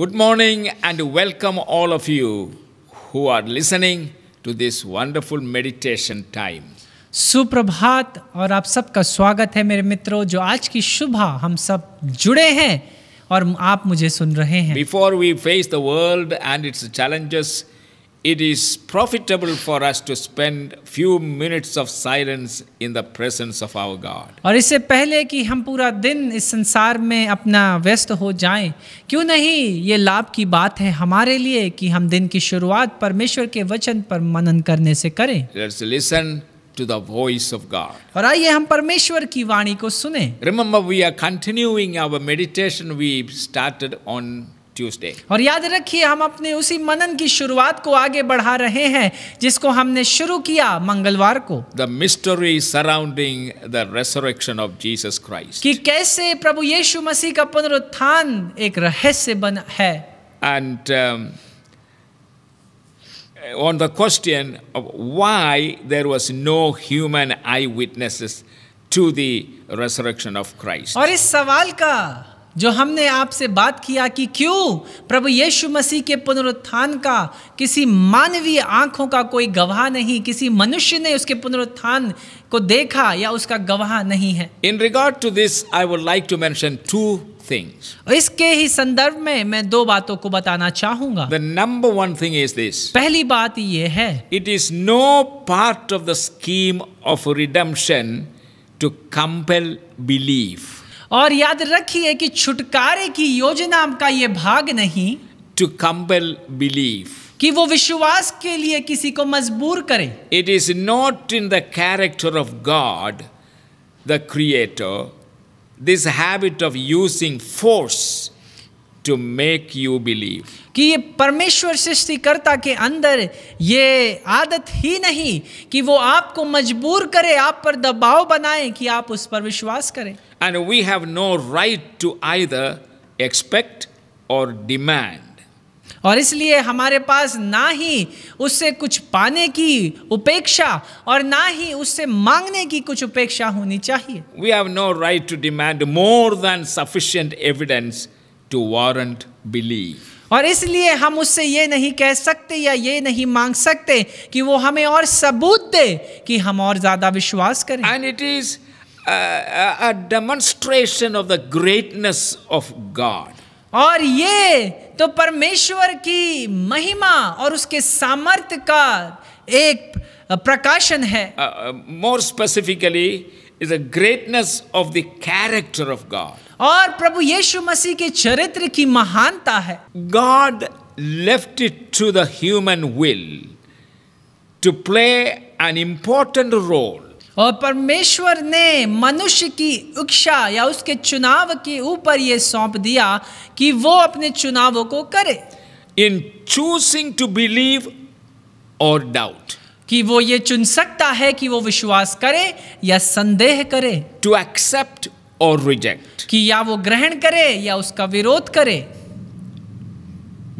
Good morning and welcome all of you who are listening to this wonderful meditation time. सुप्रभात और आप सबका स्वागत है मेरे मित्रों जो आज की सुबह हम सब जुड़े हैं और आप मुझे सुन रहे हैं Before we face the world and its challenges, it is profitable for us to spend few minutes of silence in the presence of our God. और इससे पहले कि हम पूरा दिन इस संसार में अपना व्यस्त हो जाएं, क्यों नहीं ये लाभ की बात है हमारे लिए कि हम दिन की शुरुआत परमेश्वर के वचन पर मनन करने से करें. Let's listen to the voice of God. और आइए हम परमेश्वर की वाणी को सुने. Remember we are continuing our meditation we started on Tuesday और याद रखिए हम अपने उसी मनन की शुरुआत को आगे बढ़ा रहे हैं जिसको हमने शुरू किया मंगलवार को the mystery surrounding the resurrection of Jesus Christ कि कैसे प्रभु यीशु मसीह का पुनरुत्थान एक रहस्य बन है and um, on the question of why there no human eye witnesses to the resurrection of Christ और इस सवाल का जो हमने आपसे बात किया कि क्यों प्रभु यीशु मसीह के पुनरुत्थान का किसी मानवीय आंखों का कोई गवाह नहीं किसी मनुष्य ने उसके पुनरुत्थान को देखा या उसका गवाह नहीं है in regard to this I would like to mention two things इसके ही संदर्भ में मैं दो बातों को बताना चाहूंगा the number one thing is this पहली बात ये है it is no part of the scheme of redemption to compel belief और याद रखिए कि छुटकारे की योजना का ये भाग नहीं टू कंपेल बिलीफ कि वो विश्वास के लिए किसी को मजबूर करे it is not in the character of God the creator this habit of using force to make you believe कि ये परमेश्वर सृष्टिकर्ता के अंदर ये आदत ही नहीं कि वो आपको मजबूर करे आप पर दबाव बनाए कि आप उस पर विश्वास करें and we have no right to the expect और डिमांड और इसलिए हमारे पास ना ही उससे कुछ पाने की उपेक्षा और ना ही उससे मांगने की कुछ उपेक्षा होनी चाहिए we have no right to demand more than sufficient evidence to warrant belief. और इसलिए हम उससे ये नहीं कह सकते या ये नहीं मांग सकते कि वो हमें और सबूत दे कि हम और ज्यादा विश्वास करें and it is a demonstration of the greatness of God और ये तो परमेश्वर की महिमा और उसके सामर्थ्य का एक प्रकाशन है more specifically is a greatness of the character of God और प्रभु यीशु मसीह के चरित्र की महानता है God left it to the human will to play an important role और परमेश्वर ने मनुष्य की इच्छा या उसके चुनाव के ऊपर यह सौंप दिया कि वो अपने चुनावों को करे इन चूजिंग टू बिलीव और डाउट कि वो ये चुन सकता है कि वो विश्वास करे या संदेह करे टू एक्सेप्ट और रिजेक्ट कि या वो ग्रहण करे या उसका विरोध करे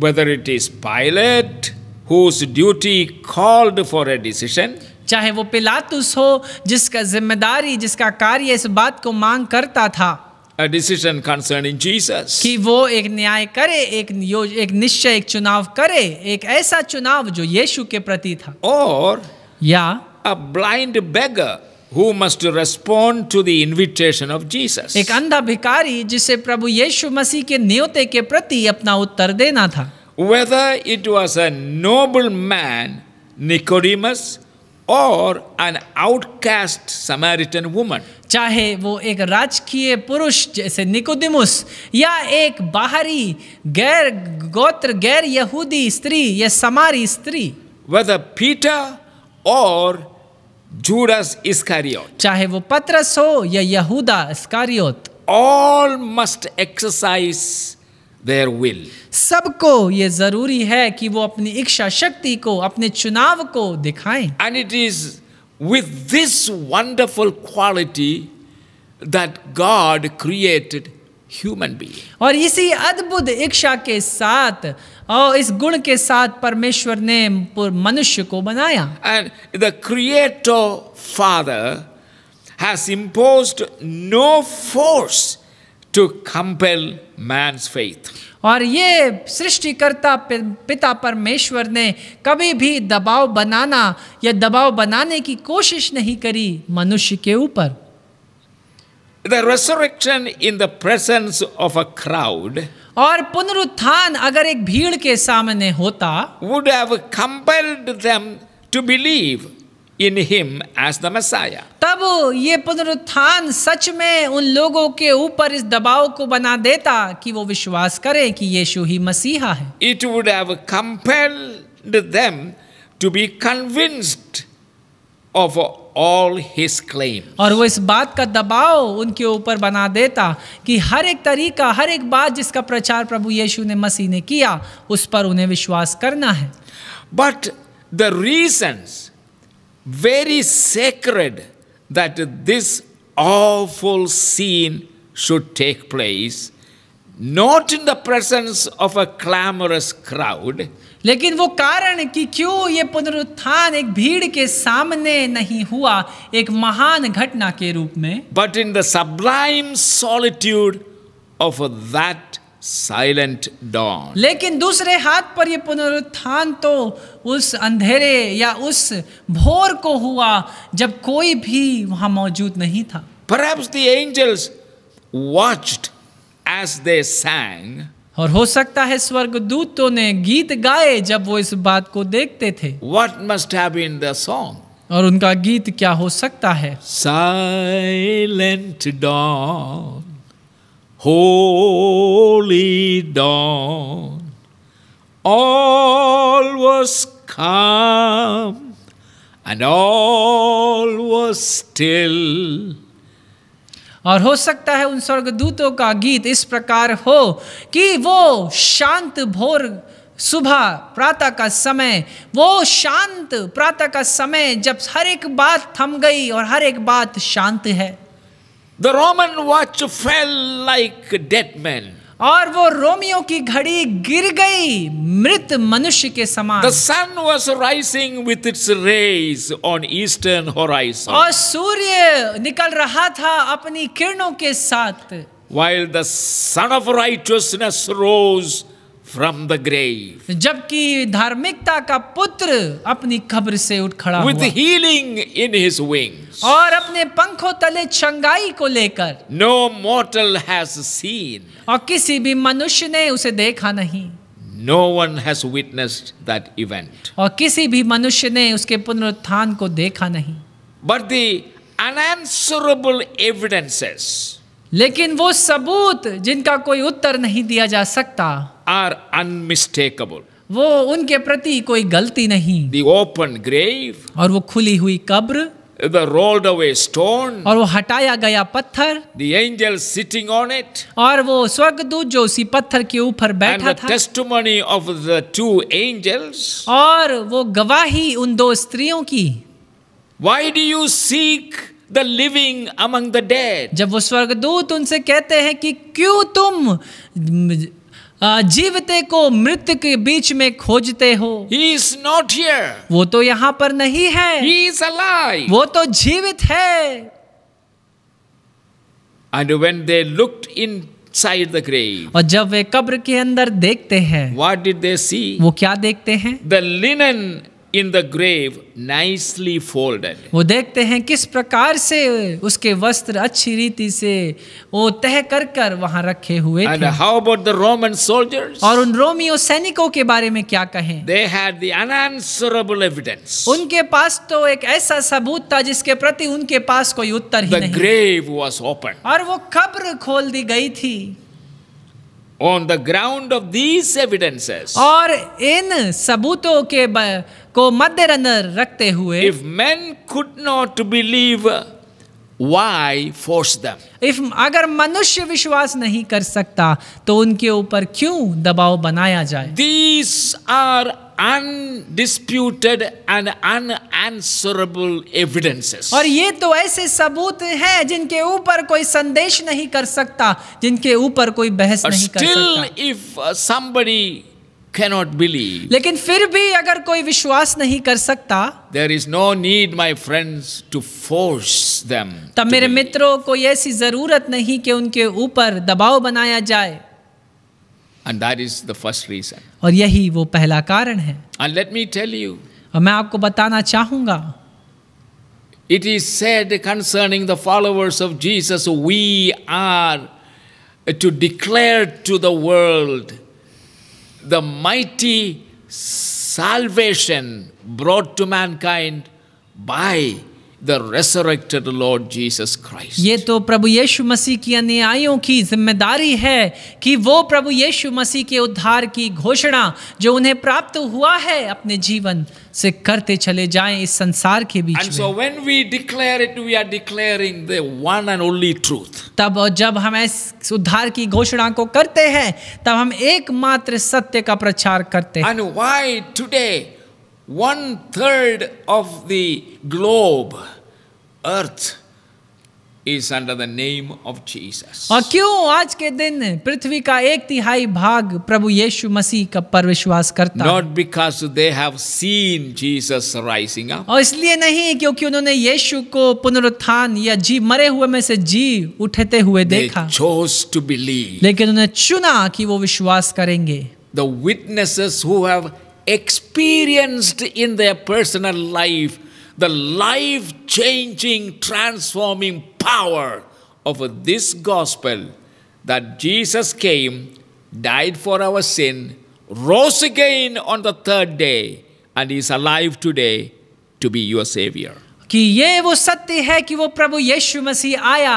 whether it is Pilate whose duty called for a decision, चाहे वो पिलातुस हो जिसका जिम्मेदारी जिसका कार्य इस बात को मांग करता था a decision concerning Jesus. कि वो एक न्याय करे एक योज एक निश्चय एक चुनाव करे एक ऐसा चुनाव जो यीशु के प्रति था और या a blind beggar who must respond to the invitation of Jesus. एक अंधा भिखारी जिसे प्रभु यीशु मसीह के नियोते के प्रति अपना उत्तर देना था Whether it was a noble man, Nicodemus, or an outcast Samaritan woman. चाहे वो एक राजकीय पुरुष जैसे निकोदिमुस या एक बाहरी गैर गोत्र गैर यहूदी स्त्री या समारी स्त्री वेदर पीटर और जूडस इस्कारियोट चाहे वो पत्रस हो या यहूदा Iscariot all must exercise their will सबको ये जरूरी है कि वो अपनी इच्छा शक्ति को अपने चुनाव को दिखाएं and it is with this wonderful quality that God created human be और इसी अद्भुत इच्छा के साथ और इस गुण के साथ परमेश्वर ने मनुष्य को बनाया and the creator father has imposed no force to compel man's faith और ये सृष्टिकर्ता पिता परमेश्वर ने कभी भी दबाव बनाना या दबाव बनाने की कोशिश नहीं करी मनुष्य के ऊपर The resurrection in the presence of a crowd. और पुनरुत्थान अगर एक भीड़ के सामने होता would have compelled them to believe in him as the messiah तब ये पुनरुत्थान सच में उन लोगों के ऊपर इस दबाव को बना देता कि वो विश्वास करें कि यीशु ही मसीहा है it would have compelled them to be convinced of all his claims. और वो इस बात का दबाव उनके ऊपर बना देता कि हर एक तरीका हर एक बात जिसका प्रचार प्रभु यीशु ने मसीह ने किया उस पर उन्हें विश्वास करना है but the reasons very sacred that this awful scene should take place, not in the presence of a clamorous crowd, लेकिन वो कारण कि क्यों ये पुनरुत्थान एक भीड़ के सामने नहीं हुआ एक महान घटना के रूप में but in the sublime solitude of that silent dawn लेकिन दूसरे हाथ पर यह पुनरुत्थान तो उस अंधेरे या उस भोर को हुआ जब कोई भी वहां मौजूद नहीं था पर angels watched as they sang और हो सकता है स्वर्ग दूतों ने गीत गाए जब वो इस बात को देखते थे वट मस्ट है सॉन्ग और उनका गीत क्या हो सकता है silent dawn holy dawn all was calm and all was still और हो सकता है उन स्वर्गदूतों का गीत इस प्रकार हो कि वो शांत भोर सुबह प्रातः का समय वो शांत प्रातः का समय जब हर एक बात थम गई और हर एक बात शांत है the Roman watch fell like dead man और वो रोमियो की घड़ी गिर गई मृत मनुष्य के समान the sun was rising with its rays on eastern horizon और सूर्य निकल रहा था अपनी किरणों के साथ while the son of righteousness rose from the grave जबकि धार्मिकता का पुत्र अपनी खबर से उठ खड़ा with healing in his wing और अपने पंखों तले चंगाई को लेकर नो मोटल हैज सीन और किसी भी मनुष्य ने उसे देखा नहीं no one has witnessed that event और किसी भी मनुष्य ने उसके पुनरुत्थान को देखा नहीं बट दी अनएंसरेबल एविडेंसेस लेकिन वो सबूत जिनका कोई उत्तर नहीं दिया जा सकता आर अनमिस्टेकेबल वो उनके प्रति कोई गलती नहीं दी ओपन ग्रेव और वो खुली हुई कब्र The rolled away stone, और वो हटाया गया पत्थर the angel sitting on it, और वो स्वर्गदूत जो उसी पत्थर के ऊपर बैठा and the था testimony of the two angels, और वो गवाही उन दो स्त्रियों की Why do you seek the living among the dead जब वो स्वर्गदूत उनसे कहते हैं कि क्यों तुम जीवते को मृत के बीच में खोजते हो ही इज नॉट हियर वो तो यहां पर नहीं है ही इज अलाइव वो तो जीवित है and when they looked inside the grave और जब वे कब्र के अंदर देखते हैं व्हाट डिड दे सी वो क्या देखते हैं the linen in the grave nicely folded वो देखते हैं किस प्रकार से उसके वस्त्र अच्छी रीति से वो तह कर कर वहां रखे हुए And थे how about the Roman soldiers? और उन रोमियो सैनिकों के बारे में क्या कहें They had the unanswerable evidence. उनके पास तो एक ऐसा सबूत था जिसके प्रति उनके पास कोई उत्तर the ही नहीं grave was open. और वो कब्र खोल दी गई थी On the ground of these evidences. और इन सबूतों के को मद्देनजर रखते हुए if man could not believe Why force them? If अगर मनुष्य विश्वास नहीं कर सकता तो उनके ऊपर क्यों दबाव बनाया जाए These are undisputed and unanswerable evidences. और ये तो ऐसे सबूत हैं जिनके ऊपर कोई संदेश नहीं कर सकता जिनके ऊपर कोई बहस नहीं कर सकता Still, if uh, somebody cannot believe. lekin fir bhi agar koi vishwas nahi kar sakta There is no need, my friends, to force them. तब मेरे मित्रों को ऐसी zarurat nahi कि unke upar दबाव banaya jaye And that is the first reason. aur yahi wo pehla karan hai And let me tell you, aur main aapko batana chahunga It is said concerning the followers of Jesus, we are to declare to the world the mighty salvation brought to mankind by the resurrected Lord Jesus Christ. ये तो प्रभु यीशु मसीह की अनुयायियों की जिम्मेदारी है कि वो प्रभु यीशु मसीह के उद्धार की घोषणा जो उन्हें प्राप्त हुआ है अपने जीवन से करते चले जाएं इस संसार के बीच and में। so when we declare it we are declaring the one and only truth. तब और जब हम इस उद्धार की घोषणा को करते हैं तब हम एकमात्र सत्य का प्रचार करते हैं। And why today one third of the globe earth is under the name of Jesus. और क्यों आज के दिन पृथ्वी का एक तिहाई भाग प्रभु यीशु मसीह का पर विश्वास करता Not because they have seen Jesus rising up. और इसलिए नहीं क्योंकि उन्होंने यीशु को पुनरुत्थान या जी मरे हुए में से जी उठते हुए देखा They chose to believe. लेकिन उन्होंने चुना कि वो विश्वास करेंगे The witnesses who have experienced in their personal life the life changing, transforming power of this gospel that Jesus came, died for our sin, rose again on the third day, and is alive today to be your Savior. कि ये वो सत्य है कि वो प्रभु यीशु मसीह आया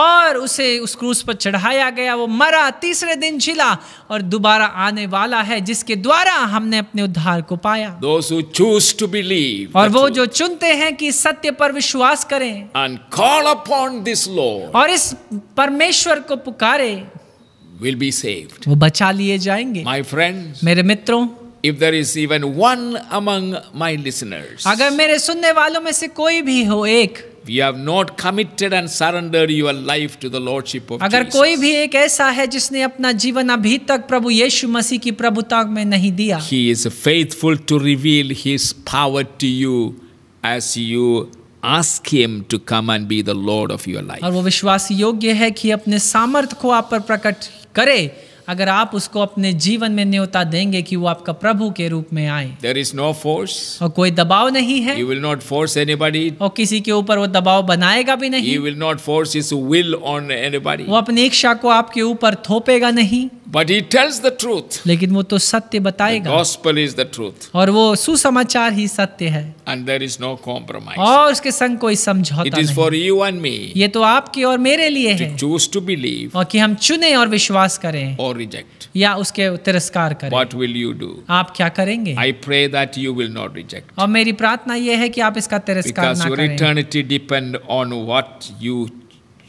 और उसे उस क्रूस पर चढ़ाया गया वो मरा तीसरे दिन झिला और दोबारा आने वाला है जिसके द्वारा हमने अपने उद्धार को पाया बिलीव और वो जो चुनते हैं कि सत्य पर विश्वास करें and call upon this law और इस परमेश्वर को पुकारे विल बी saved. वो बचा लिए जाएंगे माई फ्रेंड मेरे मित्रों If there is even one among my listeners, अगर मेरे सुनने वालों में से कोई भी हो एक you have not committed and surrendered your life to the lordship of अगर Jesus. कोई भी एक ऐसा है जिसने अपना जीवन अभी तक प्रभु यीशु मसीह की प्रभुता में नहीं दिया He is faithful to reveal his power to you as you ask him to come and be the lord of your life. और वो विश्वास योग्य है कि अपने को आप पर प्रकट करे अगर आप उसको अपने जीवन में न्योता देंगे कि वो आपका प्रभु के रूप में आए देर इज नो फोर्स और कोई दबाव नहीं है you will not force anybody और किसी के ऊपर वो दबाव बनाएगा भी नहीं you will not force his will on anybody वो अपनी इच्छा को आपके ऊपर थोपेगा नहीं But he tells the truth. लेकिन वो तो सत्य बताएगा Gospel is the truth. और वो सुसमाचार ही सत्य है And there is no compromise. और उसके संग कोई समझौता It is for you and me. ये तो आपके और मेरे लिए है to choose to believe, और कि हम चुने और विश्वास करें or reject. या उसके तिरस्कार करें What will you do? आप क्या करेंगे I pray that you will not reject. और मेरी प्रार्थना ये है कि आप इसका तिरस्कार ना करें Because your eternity depend on what you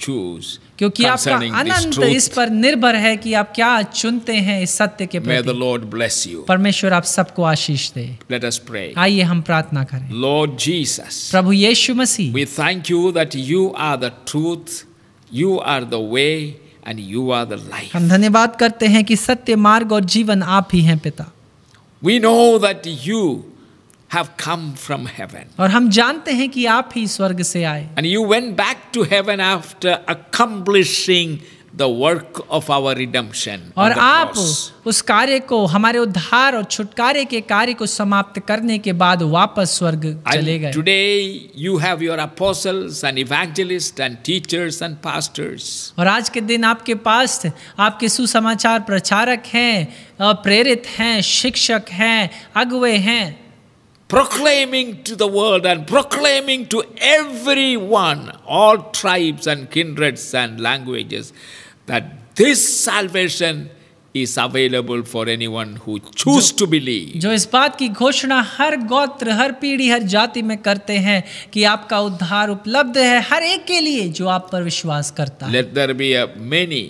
choose क्योंकि आपका अनंत इस पर निर्भर है कि आप क्या चुनते हैं इस सत्य के प्रति मे लॉर्ड ब्लेस यू परमेश्वर आप सबको आशीष दे लेट अस प्रे आइए हम प्रार्थना करें लॉर्ड जीसस प्रभु Yeshu Masih we thank you that you are the truth you are the way and you are the life हम धन्यवाद करते हैं कि सत्य मार्ग और जीवन आप ही है पिता we know that you have come from heaven. और हम जानते हैं कि आप ही स्वर्ग से आए. And you went back to heaven after accomplishing the work of our redemption. और आप उस कार्य को हमारे उद्धार और छुटकारे के कार्य को समाप्त करने के बाद वापस स्वर्ग चले गए. Today you have your apostles and evangelists and teachers and pastors. और आज के दिन आपके पास आपके सुसमाचार प्रचारक हैं, प्रेरित हैं, शिक्षक हैं, अगुवे हैं. proclaiming to the world and proclaiming to everyone, all tribes and kindreds and languages, that this salvation is available for anyone who choose to believe. जो इस बात की घोषणा हर गोत्र हर पीढ़ी हर जाति में करते हैं कि आपका उद्धार उपलब्ध है हर एक के लिए जो आप पर विश्वास करता है. Let there be a many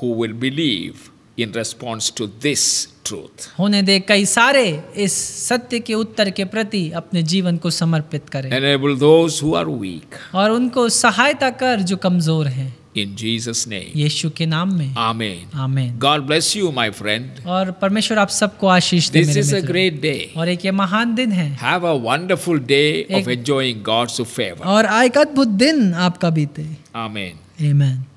who will believe in response to this truth होने दे कई सारे इस सत्य के उत्तर के प्रति अपने जीवन को समर्पित करें enable those who are weak और उनको सहायता कर जो कमजोर हैं इन जीसस नेम यीशु के नाम में amen amen God bless you my friend और परमेश्वर आप सबको आशीष दे this is a great day और एक ये महान दिन है have a wonderful day of enjoying God's favour और आज अद्भुत दिन आपका बीते आमेन आमेन